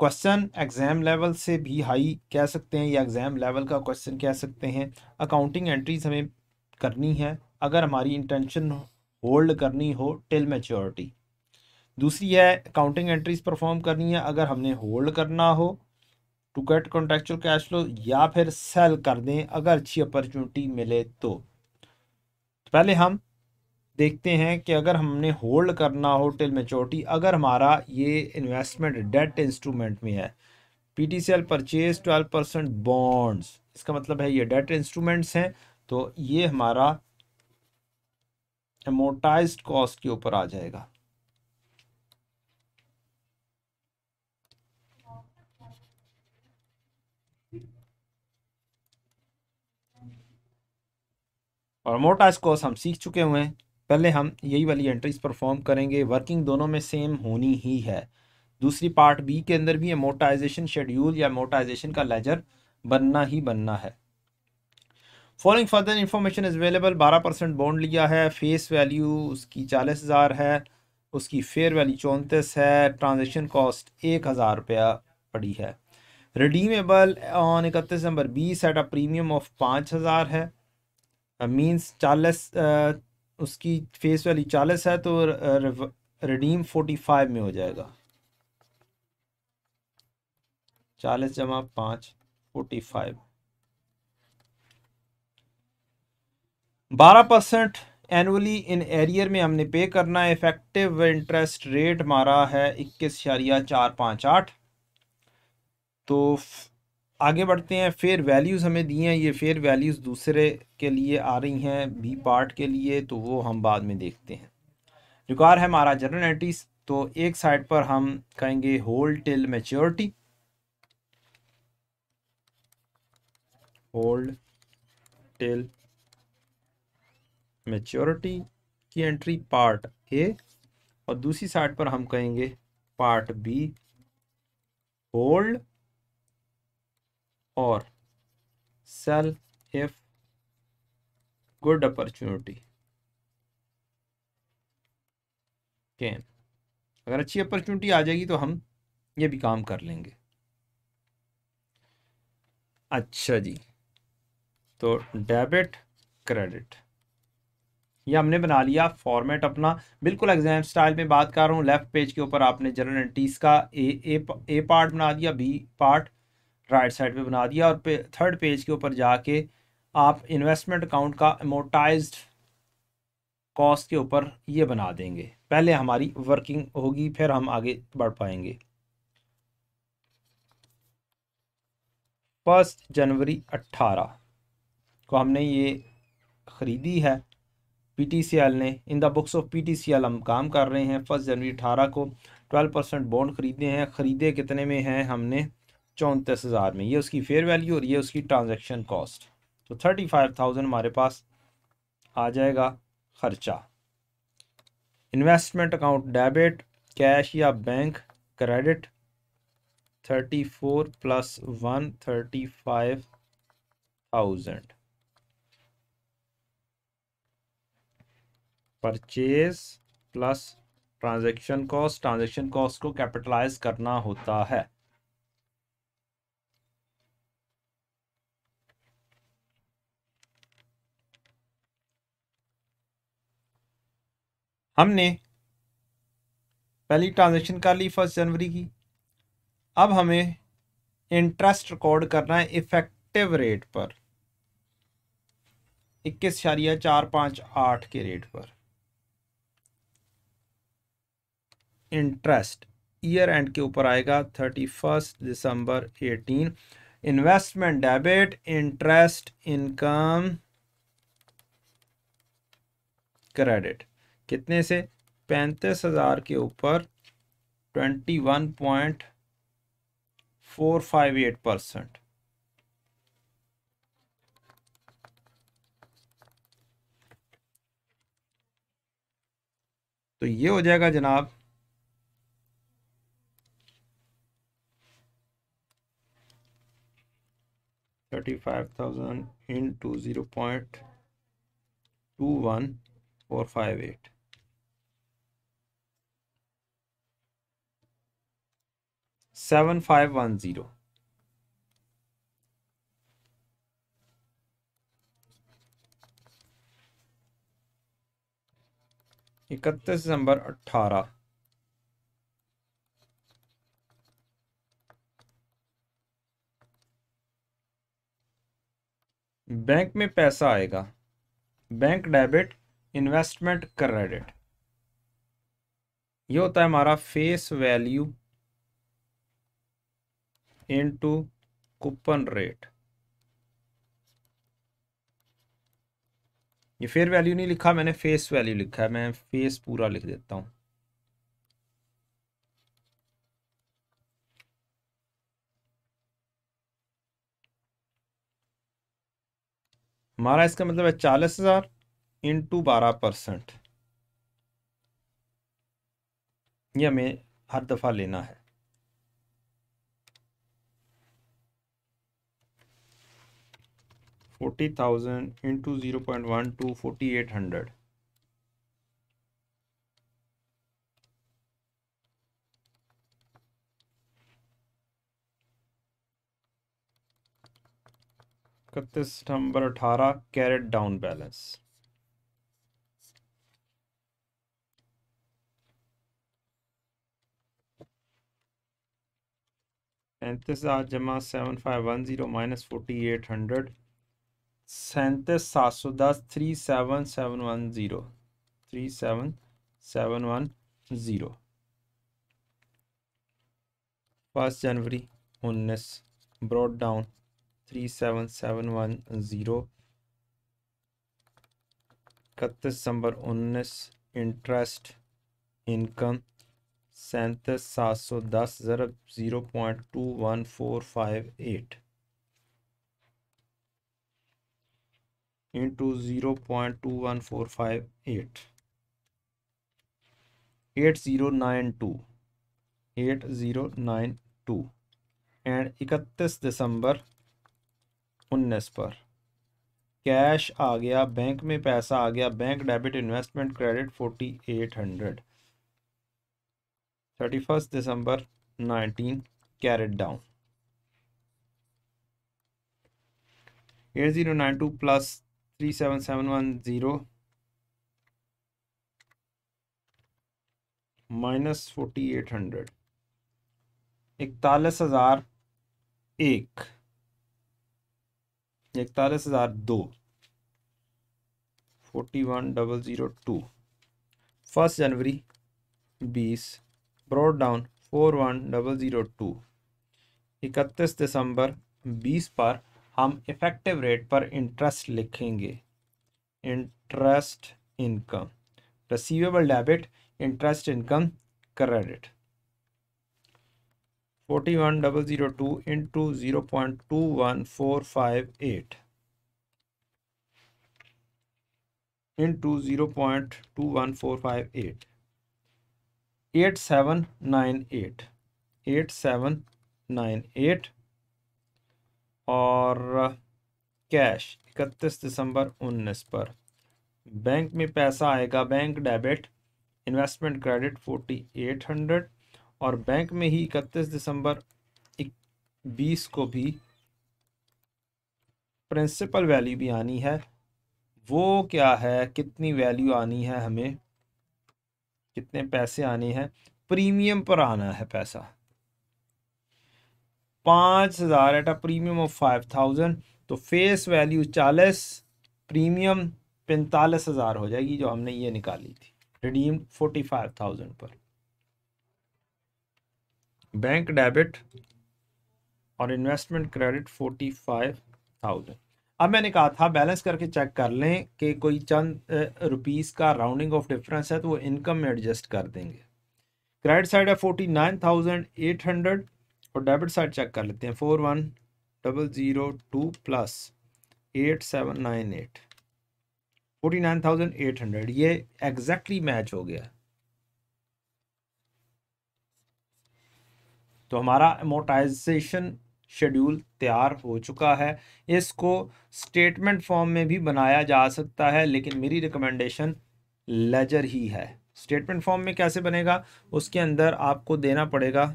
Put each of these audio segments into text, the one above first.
question exam level से भी high कह सकते हैं या एग्ज़ाम लेवल का क्वेश्चन कह सकते हैं अकाउंटिंग एंट्रीज हमें करनी है अगर हमारी इंटेंशन होल्ड करनी हो टिल मेच्योरिटी दूसरी है अकाउंटिंग एंट्रीज परफॉर्म करनी है अगर हमने होल्ड करना हो to get contractual cash flow या फिर सेल कर दें अगर अच्छी अपॉर्चुनिटी मिले तो, तो पहले हम देखते हैं कि अगर हमने होल्ड करना हो टिल मेचोरिटी अगर हमारा ये इन्वेस्टमेंट डेट इंस्ट्रूमेंट में है P T C L purchase twelve percent bonds इसका मतलब है ये डेट इंस्ट्रूमेंट्स हैं तो ये हमारा एमोटाइज कॉस्ट के ऊपर आ जाएगा और मोटाइज कॉस्ट हम सीख चुके हुए हैं पहले हम यही वाली एंट्रीज परफॉर्म करेंगे वर्किंग दोनों में सेम होनी ही है दूसरी पार्ट बी के अंदर भी मोटाइजेशन शेड्यूल या मोटाइजेशन का लेजर बनना ही बनना है following further information is available बारह परसेंट बॉन्ड लिया है फेस वैल्यू उसकी चालीस हज़ार है उसकी फेयर वैल्यू चौंतीस है ट्रांजेक्शन कॉस्ट एक हज़ार रुपया पड़ी है रिडीमेबल ऑन इकतीस नंबर बीस एट अ प्रीमियम ऑफ पाँच हज़ार है मीन्स चालीस उसकी फेस वैल्यू चालीस है तो रिडीम फोर्टी फाइव में हो जाएगा चालीस जमा पांच फोर्टी फाइव बारह परसेंट एनुअली इन एरियर में हमने पे करना है इफेक्टिव इंटरेस्ट रेट मारा है इक्कीस चार पांच आठ तो आगे बढ़ते हैं फेयर वैल्यूज़ हमें दिए हैं ये फेयर वैल्यूज़ दूसरे के लिए आ रही हैं बी पार्ट के लिए तो वो हम बाद में देखते हैं रिक्वायर है हमारा जनरल एंटीज तो एक साइड पर हम कहेंगे hold till maturity hold till maturity की एंट्री पार्ट ए और दूसरी साइड पर हम कहेंगे पार्ट बी होल्ड और sell if good opportunity can अगर अच्छी अपॉर्चुनिटी आ जाएगी तो हम ये भी काम कर लेंगे अच्छा जी तो डेबिट क्रेडिट ये हमने बना लिया फॉर्मेट अपना बिल्कुल एग्जाम स्टाइल में बात कर रहा हूँ लेफ्ट पेज के ऊपर आपने जर्नल एंट्रीज का ए ए, ए पार्ट बना दिया बी पार्ट राइट साइड पे बना दिया और पे थर्ड पेज के ऊपर जाके आप इन्वेस्टमेंट अकाउंट का अमोटाइज कॉस्ट के ऊपर ये बना देंगे पहले हमारी वर्किंग होगी फिर हम आगे बढ़ पाएंगे फर्स्ट जनवरी अट्ठारह को हमने ये ख़रीदी है पीटीसीएल ने in the books of PTCL हम काम कर रहे हैं फर्स्ट जनवरी अठारह को ट्वेल्व परसेंट बॉन्ड खरीदे हैं ख़रीदे कितने में हैं हमने चौंतीस हज़ार में ये उसकी फेयर वैल्यू और ये उसकी ट्रांजैक्शन कॉस्ट तो थर्टी फाइव थाउजेंड हमारे पास आ जाएगा खर्चा इन्वेस्टमेंट अकाउंट डेबिट कैश या bank credit thirty four plus one thirty five thousand purchase plus transaction cost transaction cost को कैपिटलाइज करना होता है हमने पहली ट्रांजेक्शन कर ली फर्स्ट जनवरी की अब हमें इंटरेस्ट रिकॉर्ड करना है इफेक्टिव रेट पर इक्कीस शारिया चार पाँच आठ के रेट पर इंटरेस्ट ईयर एंड के ऊपर आएगा थर्टी फर्स्ट दिसंबर eighteen investment debit interest income credit कितने से पैंतीस हज़ार के ऊपर twenty one point four five eight percent तो ये हो जाएगा जनाब thirty five thousand into zero point two one four five eight seven five one zero इकतीस दिसंबर अट्ठारह बैंक में पैसा आएगा बैंक डेबिट इन्वेस्टमेंट क्रेडिट ये होता है हमारा face value into coupon rate ये फेयर वैल्यू नहीं लिखा मैंने फेस वैल्यू लिखा है मैं फेस पूरा लिख देता हूं हमारा इसका मतलब है चालीस हजार इंटू बारह परसेंट ये हमें हर दफ़ा लेना है forty thousand into zero point one two forty eight hundred इकतीस सितंबर अठारह कैरेट डाउन बैलेंस पैंतीस हज़ार जमा seven five one zero minus forty eight hundred सैंतीस सात सौ दस three seven seven one zero three seven seven one zero first जनवरी उन्नीस brought down three seven seven one zero इकतीस दिसंबर उन्नीस इंटरेस्ट इनकम सैंतीस सात सौ दस ज़रा zero point two one four five eight into zero point two one four five eight eight zero nine two eight zero nine two and इकतीस दिसंबर उन्नीस पर कैश आ गया बैंक में पैसा आ गया bank debit investment credit forty eight hundred thirty first दिसंबर nineteen carried down eight zero nine two plus three seven seven one zero minus forty eight hundred इकतालीस हज़ार एक इकतालीस हज़ार दो forty one double zero two first जनवरी बीस brought down four one double zero two इकतीस दिसंबर बीस पर हम इफ़ेक्टिव रेट पर इंटरेस्ट लिखेंगे interest income receivable debit interest income credit forty one double zero two into zero point two one four five eight into zero point two one four five eight eight seven nine eight eight seven nine eight और cash इकतीस दिसंबर उन्नीस पर bank में पैसा आएगा bank debit investment credit forty eight hundred और bank में ही इकतीस दिसंबर बीस को भी प्रिंसिपल वैल्यू भी आनी है वो क्या है कितनी वैल्यू आनी है हमें कितने पैसे आने हैं प्रीमियम पर आना है पैसा पाँच हज़ार at a premium of five thousand तो फेस वैल्यू चालीस प्रीमियम पैंतालीस हज़ार हो जाएगी जो हमने ये निकाली थी रिडीम फोर्टी फाइव थाउजेंड पर बैंक डेबिट और investment credit forty five thousand अब मैंने कहा था बैलेंस करके चेक कर लें कि कोई चंद रुपीस का राउंडिंग ऑफ डिफरेंस है तो वो इनकम में एडजस्ट कर देंगे क्रेडिट साइड है forty nine thousand eight hundred और डेबिट साइड चेक कर लेते हैं four one double zero two plus eight seven nine eight forty nine thousand eight hundred ये एग्जैक्टली मैच हो गया तो हमारा अमोटाइजेशन शेड्यूल तैयार हो चुका है इसको स्टेटमेंट फॉर्म में भी बनाया जा सकता है लेकिन मेरी रिकमेंडेशन लेजर ही है स्टेटमेंट फॉर्म में कैसे बनेगा उसके अंदर आपको देना पड़ेगा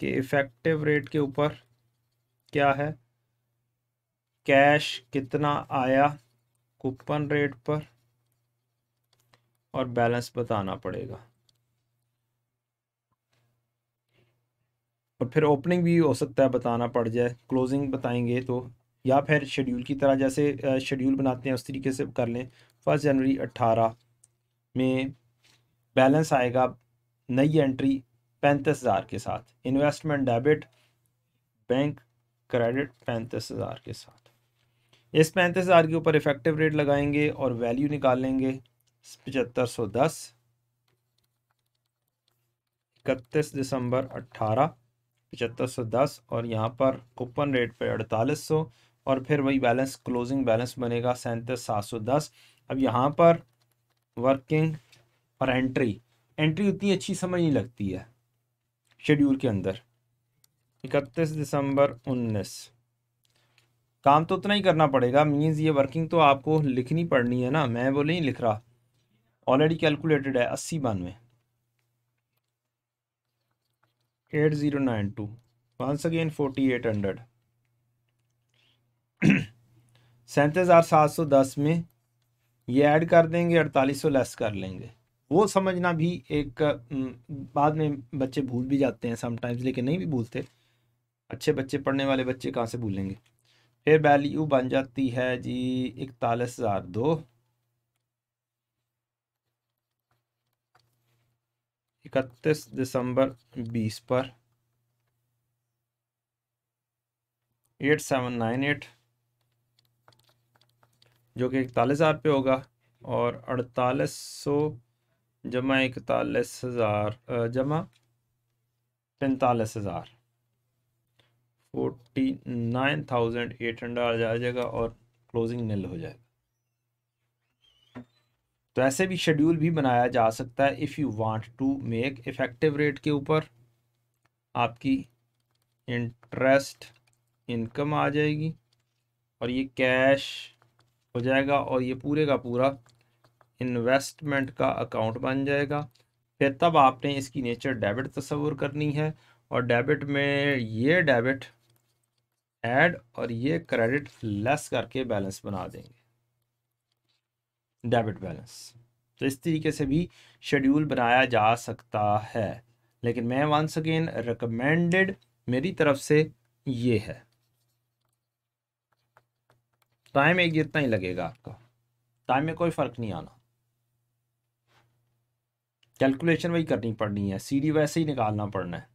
कि इफ़ेक्टिव रेट के ऊपर क्या है कैश कितना आया कूपन रेट पर और बैलेंस बताना पड़ेगा और फिर ओपनिंग भी हो सकता है बताना पड़ जाए क्लोजिंग बताएंगे तो या फिर शेड्यूल की तरह जैसे शेड्यूल बनाते हैं उस तरीके से कर लें फर्स्ट जनवरी अट्ठारह में बैलेंस आएगा नई एंट्री पैंतीस हज़ार के साथ इन्वेस्टमेंट डेबिट बैंक क्रेडिट पैंतीस हज़ार के साथ इस पैंतीस हज़ार के ऊपर इफेक्टिव रेट लगाएंगे और वैल्यू निकाल लेंगे पचहत्तर सौ दस इकतीस दिसंबर अट्ठारह पचहत्तर सौ दस और यहाँ पर कूपन रेट पे अड़तालीस सौ और फिर वही बैलेंस क्लोजिंग बैलेंस बनेगा सैंतीस सात सौ दस अब यहाँ पर वर्किंग और एंट्री एंट्री उतनी अच्छी समझ नहीं लगती है शेड्यूल के अंदर इकतीस दिसंबर उन्नीस काम तो उतना ही करना पड़ेगा मीन्स ये वर्किंग तो आपको लिखनी पड़नी है ना मैं वो नहीं लिख रहा ऑलरेडी कैलकुलेटेड है अस्सी बानवे eight zero nine two once again forty eight hundred सैंतीस हज़ार सात सौ दस में ये ऐड कर देंगे अड़तालीस सौ लेस कर लेंगे वो समझना भी एक बाद में बच्चे भूल भी जाते हैं समटाइम्स लेकिन नहीं भी भूलते अच्छे बच्चे पढ़ने वाले बच्चे कहाँ से भूलेंगे फिर वैल्यू बन जाती है जी इकतालीस हज़ार दो इकतीस दिसंबर बीस पर एट सेवन नाइन एट जो कि इकतालीस हज़ार पे होगा और अड़तालीस सौ जमा इकतालीस हज़ार जमा पैंतालीस हज़ार forty nine thousand eight hundred आ जाएगा और क्लोजिंग निल हो जाएगा तो ऐसे भी शेड्यूल भी बनाया जा सकता है if you want to make effective rate के ऊपर आपकी इंटरेस्ट इनकम आ जाएगी और ये कैश हो जाएगा और ये पूरे का पूरा इन्वेस्टमेंट का अकाउंट बन जाएगा फिर तब आपने इसकी नेचर डेबिट तस्वूर करनी है और डेबिट में ये डेबिट ऐड और ये क्रेडिट लेस करके बैलेंस बना देंगे डेबिट बैलेंस तो इस तरीके से भी शेड्यूल बनाया जा सकता है लेकिन मैं वंस अगेन रिकमेंडेड मेरी तरफ से ये है टाइम एक जितना ही लगेगा आपका टाइम में कोई फ़र्क नहीं आना कैलकुलेशन वही करनी पड़नी है सीढ़ी वैसे ही निकालना पड़ना है